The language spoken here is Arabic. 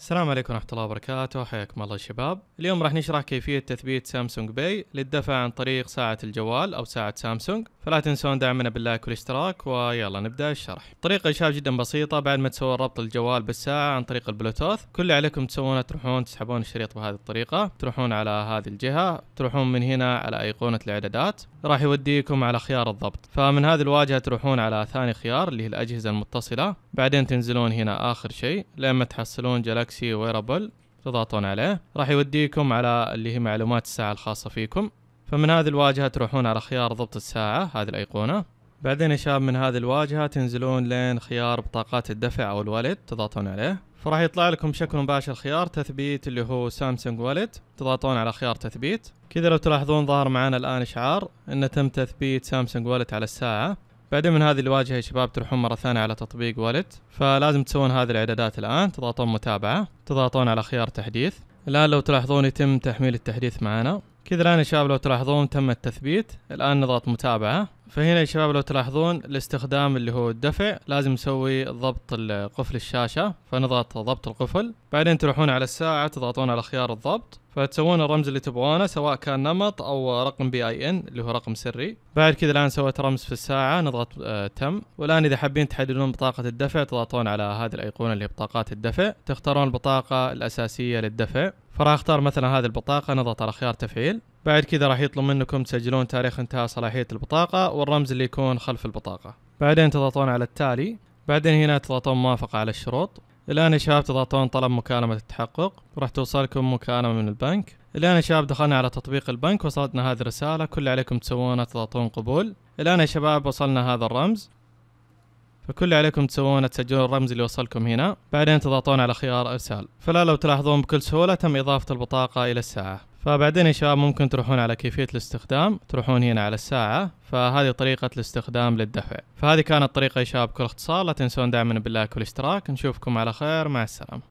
السلام عليكم ورحمة الله وبركاته حياكم الله شباب اليوم راح نشرح كيفية تثبيت سامسونج باي للدفع عن طريق ساعة الجوال أو ساعة سامسونج فلا تنسون دعمنا باللايك والاشتراك ويلا نبدأ الشرح الطريقة شاب جدا بسيطة بعد ما تسوون ربط الجوال بالساعة عن طريق البلوتوث كل اللي عليكم تسوونه تروحون تسحبون الشريط بهذه الطريقة تروحون على هذه الجهة تروحون من هنا على أيقونة الإعدادات راح يوديكم على خيار الضبط فمن هذه الواجهة تروحون على ثاني خيار اللي هي الأجهزة المتصلة بعدين تنزلون هنا آخر شيء لما تحصلون جلاكسي جالكسي ويرابل تضغطون عليه راح يوديكم على اللي هي معلومات الساعة الخاصة فيكم فمن هذه الواجهة تروحون على خيار ضبط الساعة هذه الأيقونة بعدين يا شباب من هذه الواجهة تنزلون لين خيار بطاقات الدفع أو الوالد تضغطون عليه فراح يطلع لكم بشكل مباشر خيار تثبيت اللي هو سامسونج والد تضغطون على خيار تثبيت كذا لو تلاحظون ظهر معنا الآن إشعار أن تم تثبيت سامسونج والد على الساعة بعدين من هذه الواجهه يا شباب تروحون مره ثانيه على تطبيق والت فلازم تسوون هذه الاعدادات الان تضغطون متابعه تضغطون على خيار تحديث الان لو تلاحظون يتم تحميل التحديث معنا كذا الان يا شباب لو تلاحظون تم التثبيت الان نضغط متابعه فهنا يا شباب لو تلاحظون الاستخدام اللي هو الدفع لازم نسوي ضبط قفل الشاشة فنضغط ضبط القفل بعدين تروحون على الساعة تضغطون على خيار الضبط فتسوون الرمز اللي تبغونه سواء كان نمط او رقم بي اي ان اللي هو رقم سري بعد كذا الان سويت رمز في الساعه نضغط آه، تم والان اذا حابين تحددون بطاقه الدفع تضغطون على هذه الايقونه اللي هي بطاقات الدفع تختارون البطاقه الاساسيه للدفع فراح اختار مثلا هذه البطاقة نضغط على خيار تفعيل بعد كذا راح يطلب منكم تسجلون تاريخ انتهاء صلاحية البطاقة والرمز اللي يكون خلف البطاقة بعدين تضغطون على التالي بعدين هنا تضغطون موافقة على الشروط الآن يا شباب تضغطون طلب مكالمة التحقق راح توصلكم مكالمة من البنك الآن يا شباب دخلنا على تطبيق البنك وصلتنا هذه الرسالة كل اللي عليكم تسوونه تضغطون قبول الآن يا شباب وصلنا هذا الرمز فكل عليكم تسوونه تسجلون الرمز اللي وصلكم هنا بعدين تضغطون على خيار ارسال فلا لو تلاحظون بكل سهولة تم اضافة البطاقة الى الساعة فبعدين يا شباب ممكن تروحون على كيفية الاستخدام تروحون هنا على الساعة فهذه طريقة الاستخدام للدفع فهذه كانت طريقة يا شباب بكل اختصار لا تنسون دعمنا باللايك والاشتراك نشوفكم على خير مع السلامة